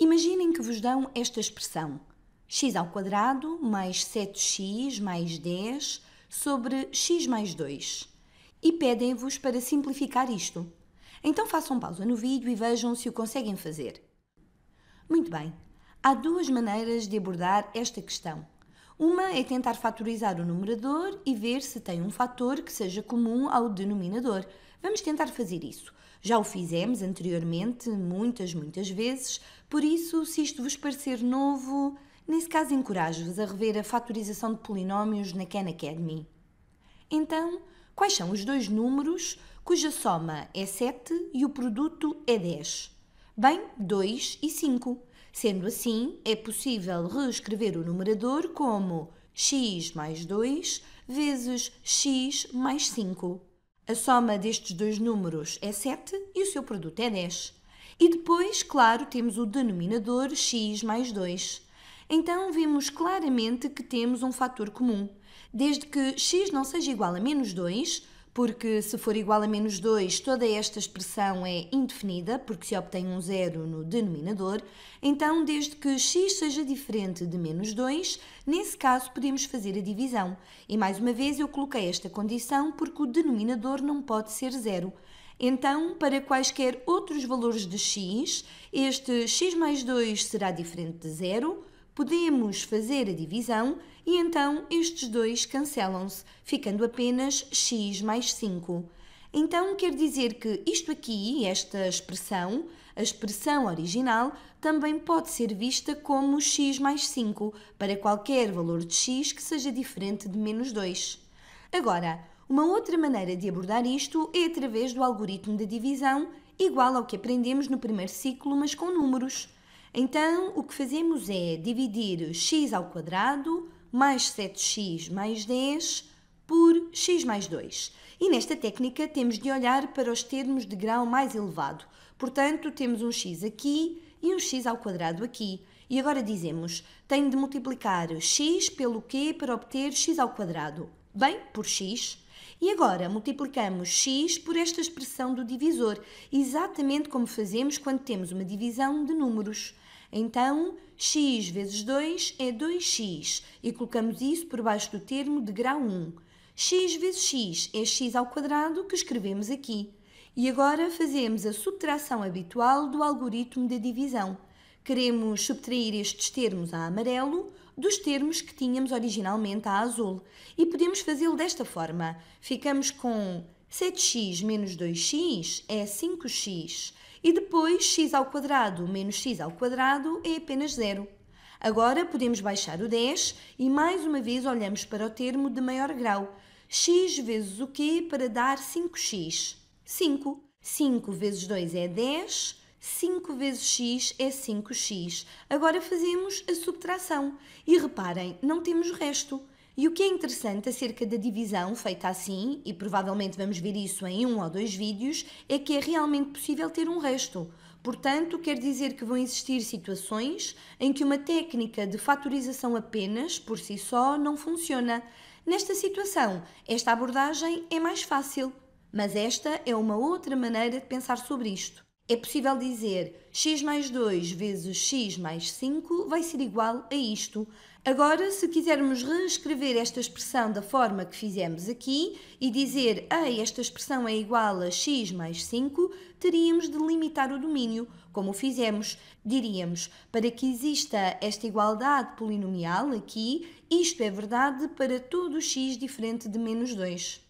Imaginem que vos dão esta expressão: x ao quadrado mais 7x mais 10 sobre x mais 2 e pedem-vos para simplificar isto. Então façam pausa no vídeo e vejam se o conseguem fazer. Muito bem, há duas maneiras de abordar esta questão. Uma é tentar fatorizar o numerador e ver se tem um fator que seja comum ao denominador, Vamos tentar fazer isso. Já o fizemos anteriormente, muitas, muitas vezes, por isso, se isto vos parecer novo, nesse caso encorajo-vos a rever a fatorização de polinómios na Khan Academy. Então, quais são os dois números cuja soma é 7 e o produto é 10? Bem, 2 e 5. Sendo assim, é possível reescrever o numerador como x mais 2 vezes x mais 5. A soma destes dois números é 7 e o seu produto é 10. E depois, claro, temos o denominador x mais 2. Então vemos claramente que temos um fator comum. Desde que x não seja igual a menos 2, porque se for igual a menos 2, toda esta expressão é indefinida, porque se obtém um zero no denominador, então desde que x seja diferente de menos 2, nesse caso podemos fazer a divisão. E mais uma vez eu coloquei esta condição porque o denominador não pode ser zero. Então, para quaisquer outros valores de x, este x mais 2 será diferente de zero, podemos fazer a divisão e então estes dois cancelam-se, ficando apenas x mais 5. Então quer dizer que isto aqui, esta expressão, a expressão original, também pode ser vista como x mais 5 para qualquer valor de x que seja diferente de menos 2. Agora, uma outra maneira de abordar isto é através do algoritmo da divisão, igual ao que aprendemos no primeiro ciclo, mas com números. Então, o que fazemos é dividir x ao quadrado mais 7x mais 10 por x mais 2. E nesta técnica temos de olhar para os termos de grau mais elevado. Portanto, temos um x aqui e um x ao quadrado aqui. E agora dizemos, tenho de multiplicar x pelo quê para obter x ao quadrado. Bem, por x. E agora multiplicamos x por esta expressão do divisor, exatamente como fazemos quando temos uma divisão de números. Então, x vezes 2 é 2x e colocamos isso por baixo do termo de grau 1. x vezes x é x ao quadrado que escrevemos aqui. E agora fazemos a subtração habitual do algoritmo da divisão. Queremos subtrair estes termos a amarelo dos termos que tínhamos originalmente a azul e podemos fazê-lo desta forma. Ficamos com 7x menos 2x é 5x e depois x ao quadrado menos x ao quadrado é apenas zero. Agora podemos baixar o 10 e mais uma vez olhamos para o termo de maior grau. x vezes o quê para dar 5x? 5. 5 vezes 2 é 10 5 vezes x é 5x. Agora fazemos a subtração. E reparem, não temos resto. E o que é interessante acerca da divisão feita assim, e provavelmente vamos ver isso em um ou dois vídeos, é que é realmente possível ter um resto. Portanto, quer dizer que vão existir situações em que uma técnica de fatorização apenas, por si só, não funciona. Nesta situação, esta abordagem é mais fácil, mas esta é uma outra maneira de pensar sobre isto é possível dizer x mais 2 vezes x mais 5 vai ser igual a isto. Agora, se quisermos reescrever esta expressão da forma que fizemos aqui e dizer ei, esta expressão é igual a x mais 5, teríamos de limitar o domínio, como fizemos. Diríamos, para que exista esta igualdade polinomial aqui, isto é verdade para todo x diferente de menos 2.